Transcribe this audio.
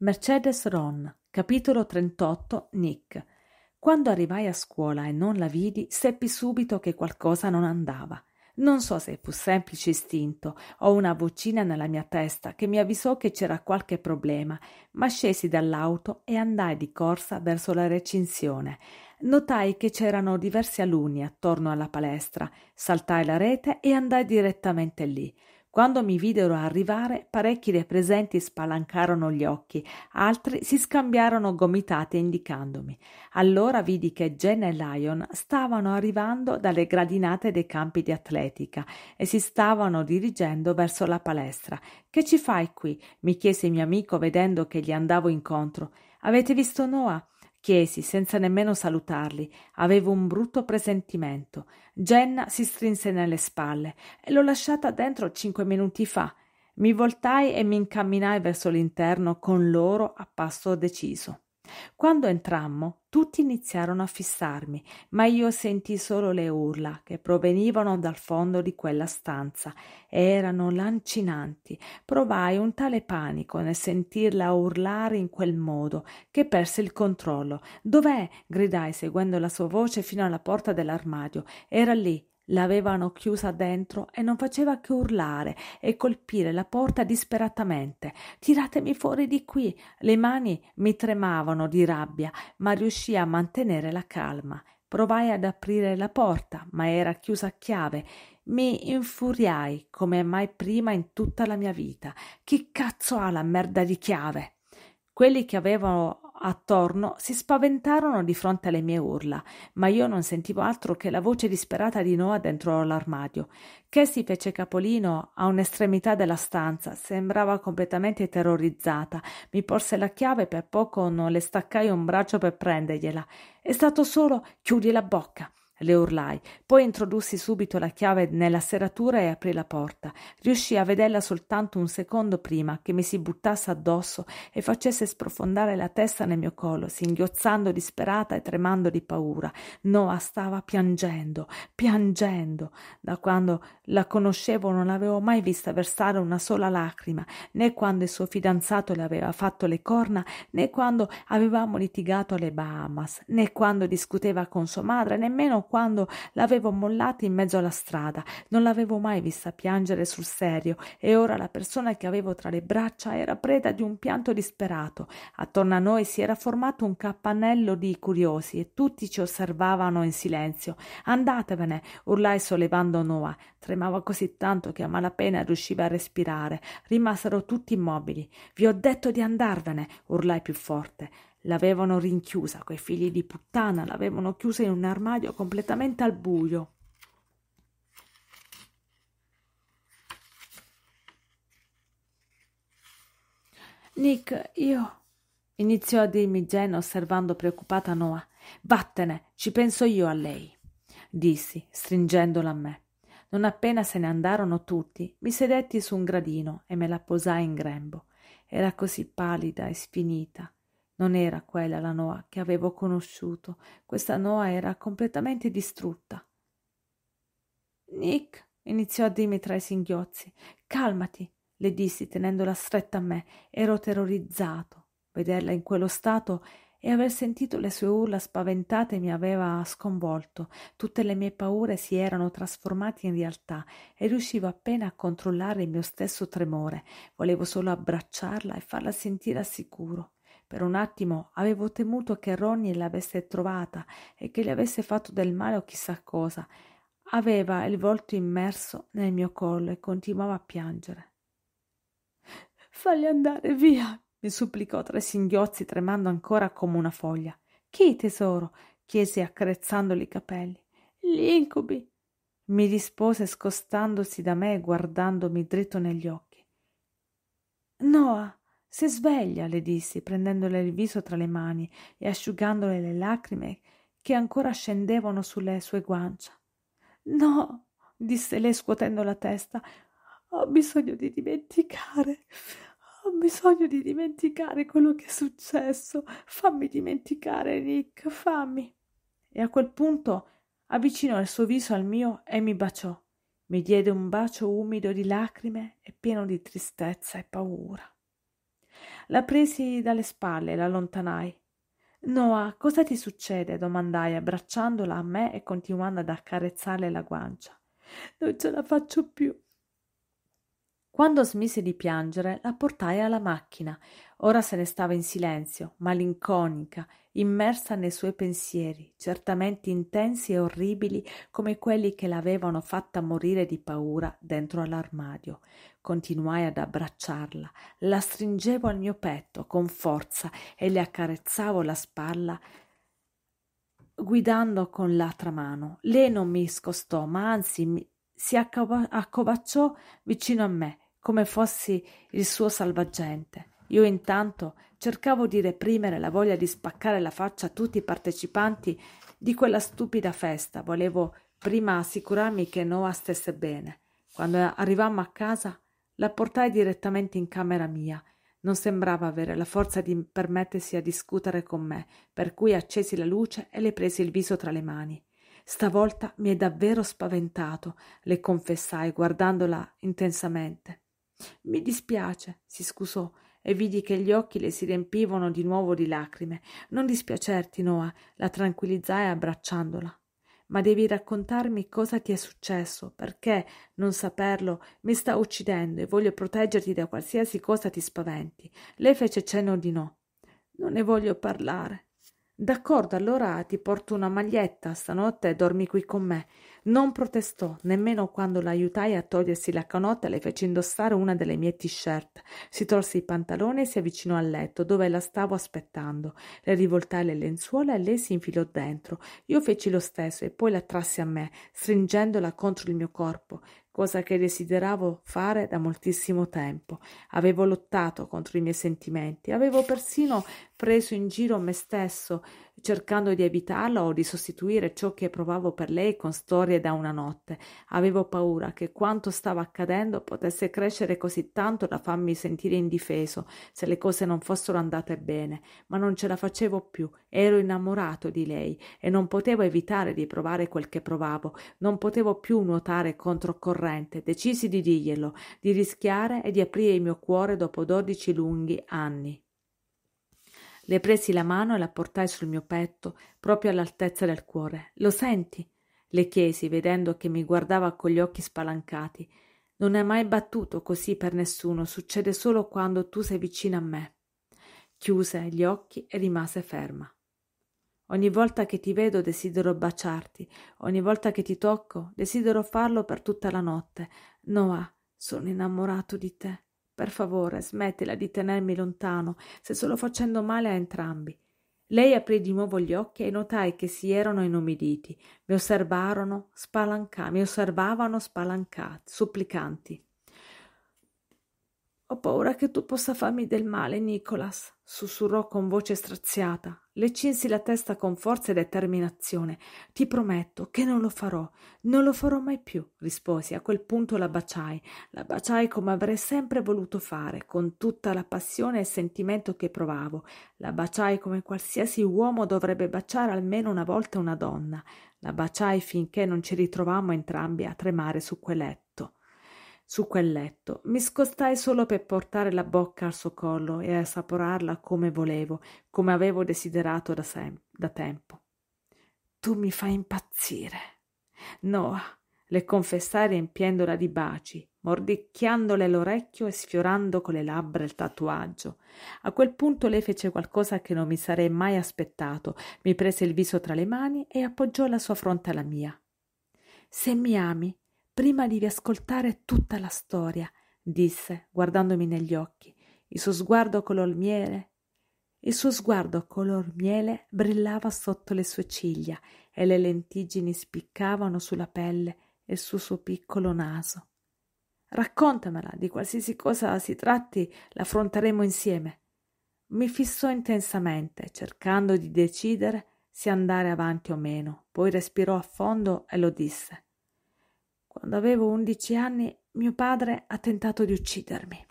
Mercedes Ron, capitolo 38, Nick. Quando arrivai a scuola e non la vidi, seppi subito che qualcosa non andava. Non so se fu semplice istinto o una vocina nella mia testa che mi avvisò che c'era qualche problema, ma scesi dall'auto e andai di corsa verso la recinzione. Notai che c'erano diversi alunni attorno alla palestra, saltai la rete e andai direttamente lì. Quando mi videro arrivare, parecchi dei presenti spalancarono gli occhi, altri si scambiarono gomitate indicandomi. Allora vidi che Jen e Lion stavano arrivando dalle gradinate dei campi di atletica e si stavano dirigendo verso la palestra. Che ci fai qui? mi chiese il mio amico vedendo che gli andavo incontro. Avete visto Noah? Chiesi senza nemmeno salutarli. Avevo un brutto presentimento. Jenna si strinse nelle spalle l'ho lasciata dentro cinque minuti fa. Mi voltai e mi incamminai verso l'interno con loro a passo deciso. Quando entrammo, tutti iniziarono a fissarmi, ma io sentii solo le urla che provenivano dal fondo di quella stanza erano lancinanti. Provai un tale panico nel sentirla urlare in quel modo che perse il controllo. Dov'è? gridai seguendo la sua voce fino alla porta dell'armadio. Era lì, l'avevano chiusa dentro e non faceva che urlare e colpire la porta disperatamente. Tiratemi fuori di qui. Le mani mi tremavano di rabbia, ma riuscii a mantenere la calma. Provai ad aprire la porta, ma era chiusa a chiave. Mi infuriai come mai prima in tutta la mia vita. Chi cazzo ha la merda di chiave? Quelli che avevano attorno si spaventarono di fronte alle mie urla, ma io non sentivo altro che la voce disperata di Noa dentro l'armadio, che si fece capolino a un'estremità della stanza, sembrava completamente terrorizzata, mi porse la chiave per poco non le staccai un braccio per prendergliela. È stato solo chiudi la bocca le urlai. Poi introdussi subito la chiave nella serratura e aprì la porta. Riuscii a vederla soltanto un secondo prima che mi si buttasse addosso e facesse sprofondare la testa nel mio collo, singhiozzando disperata e tremando di paura. Noa stava piangendo, piangendo. Da quando la conoscevo non l'avevo mai vista versare una sola lacrima, né quando il suo fidanzato le aveva fatto le corna, né quando avevamo litigato alle Bahamas, né quando discuteva con sua madre, nemmeno quando l'avevo mollata in mezzo alla strada. Non l'avevo mai vista piangere sul serio e ora la persona che avevo tra le braccia era preda di un pianto disperato. Attorno a noi si era formato un capannello di curiosi e tutti ci osservavano in silenzio. Andatevene, urlai sollevando Noah. Tremava così tanto che a malapena riusciva a respirare. Rimasero tutti immobili. Vi ho detto di andarvene, urlai più forte. L'avevano rinchiusa, quei figli di puttana, l'avevano chiusa in un armadio completamente al buio. Nick, io. iniziò a dirmi Jen osservando preoccupata Noah. Vattene, ci penso io a lei. dissi, stringendola a me. Non appena se ne andarono tutti, mi sedetti su un gradino e me la posai in grembo. Era così pallida e sfinita non era quella la Noa che avevo conosciuto, questa Noa era completamente distrutta. Nick, iniziò a dirmi tra i singhiozzi, calmati, le dissi tenendola stretta a me. Ero terrorizzato. Vederla in quello stato e aver sentito le sue urla spaventate mi aveva sconvolto. Tutte le mie paure si erano trasformate in realtà e riuscivo appena a controllare il mio stesso tremore. Volevo solo abbracciarla e farla sentire al sicuro. Per un attimo avevo temuto che Ronnie l'avesse trovata e che le avesse fatto del male o chissà cosa. Aveva il volto immerso nel mio collo e continuava a piangere. Fagli andare via, mi supplicò tra i singhiozzi, tremando ancora come una foglia. Chi, tesoro? chiesi accarezzandogli i capelli. Gli incubi. Mi rispose scostandosi da me e guardandomi dritto negli occhi. Noah, si sveglia, le dissi, prendendole il viso tra le mani e asciugandole le lacrime che ancora scendevano sulle sue guance. No, disse lei scuotendo la testa, ho bisogno di dimenticare. Ho bisogno di dimenticare quello che è successo. Fammi dimenticare, Nick, fammi. E a quel punto avvicinò il suo viso al mio e mi baciò. Mi diede un bacio umido di lacrime e pieno di tristezza e paura. La presi dalle spalle e la allontanai. Noa, cosa ti succede? domandai, abbracciandola a me e continuando ad accarezzarle la guancia. Non ce la faccio più, quando smise di piangere, la portai alla macchina. Ora se ne stava in silenzio, malinconica, immersa nei suoi pensieri, certamente intensi e orribili come quelli che l'avevano fatta morire di paura dentro all'armadio. Continuai ad abbracciarla, la stringevo al mio petto con forza e le accarezzavo la spalla guidando con l'altra mano. Lei non mi scostò, ma anzi mi si accovacciò vicino a me come fossi il suo salvagente. Io intanto cercavo di reprimere la voglia di spaccare la faccia a tutti i partecipanti di quella stupida festa. Volevo prima assicurarmi che Noah stesse bene. Quando arrivammo a casa, la portai direttamente in camera mia. Non sembrava avere la forza di permettersi a discutere con me, per cui accesi la luce e le presi il viso tra le mani. Stavolta mi è davvero spaventato, le confessai guardandola intensamente. Mi dispiace, si scusò e vidi che gli occhi le si riempivano di nuovo di lacrime. Non dispiacerti, Noa, la tranquillizzai abbracciandola. Ma devi raccontarmi cosa ti è successo, perché non saperlo mi sta uccidendo e voglio proteggerti da qualsiasi cosa ti spaventi. Lei fece cenno di no. Non ne voglio parlare. D'accordo, allora ti porto una maglietta stanotte e dormi qui con me. Non protestò nemmeno quando l'aiutai a togliersi la canotta e le fece indossare una delle mie t-shirt. Si tolse i pantaloni e si avvicinò al letto dove la stavo aspettando. Le rivoltai le lenzuola e lei si infilò dentro. Io feci lo stesso e poi la trassi a me, stringendola contro il mio corpo cosa che desideravo fare da moltissimo tempo. Avevo lottato contro i miei sentimenti, avevo persino preso in giro me stesso, cercando di evitarla o di sostituire ciò che provavo per lei con storie da una notte. Avevo paura che quanto stava accadendo potesse crescere così tanto da farmi sentire indifeso se le cose non fossero andate bene, ma non ce la facevo più, ero innamorato di lei e non potevo evitare di provare quel che provavo, non potevo più nuotare controcorrente corrente, decisi di dirglielo, di rischiare e di aprire il mio cuore dopo dodici lunghi anni. Le presi la mano e la portai sul mio petto, proprio all'altezza del cuore. Lo senti? le chiesi, vedendo che mi guardava con gli occhi spalancati. Non è mai battuto così per nessuno, succede solo quando tu sei vicino a me. Chiuse gli occhi e rimase ferma. Ogni volta che ti vedo desidero baciarti, ogni volta che ti tocco desidero farlo per tutta la notte. Noah, sono innamorato di te. Per favore, smettila di tenermi lontano, se solo facendo male a entrambi. Lei aprì di nuovo gli occhi e notai che si erano inumiditi. Mi osservarono, spalanca- mi osservavano spalancati, supplicanti. Ho paura che tu possa farmi del male, Nicholas, sussurrò con voce straziata. Le cinsi la testa con forza e determinazione. Ti prometto che non lo farò, non lo farò mai più, risposi. A quel punto la baciai, la baciai come avrei sempre voluto fare, con tutta la passione e il sentimento che provavo. La baciai come qualsiasi uomo dovrebbe baciare almeno una volta una donna. La baciai finché non ci ritrovammo entrambi a tremare su quel letto su quel letto. Mi scostai solo per portare la bocca al suo collo e assaporarla come volevo, come avevo desiderato da, sem- da tempo. Tu mi fai impazzire. Noah, le confessai riempiendola di baci, mordicchiandole l'orecchio e sfiorando con le labbra il tatuaggio. A quel punto lei fece qualcosa che non mi sarei mai aspettato. Mi prese il viso tra le mani e appoggiò la sua fronte alla mia. Se mi ami, prima di riascoltare tutta la storia, disse, guardandomi negli occhi, il suo sguardo color miele. Il suo sguardo color miele brillava sotto le sue ciglia e le lentiggini spiccavano sulla pelle e sul suo piccolo naso. Raccontamela, di qualsiasi cosa si tratti, l'affronteremo insieme. Mi fissò intensamente, cercando di decidere se andare avanti o meno, poi respirò a fondo e lo disse. Quando avevo 11 anni mio padre ha tentato di uccidermi.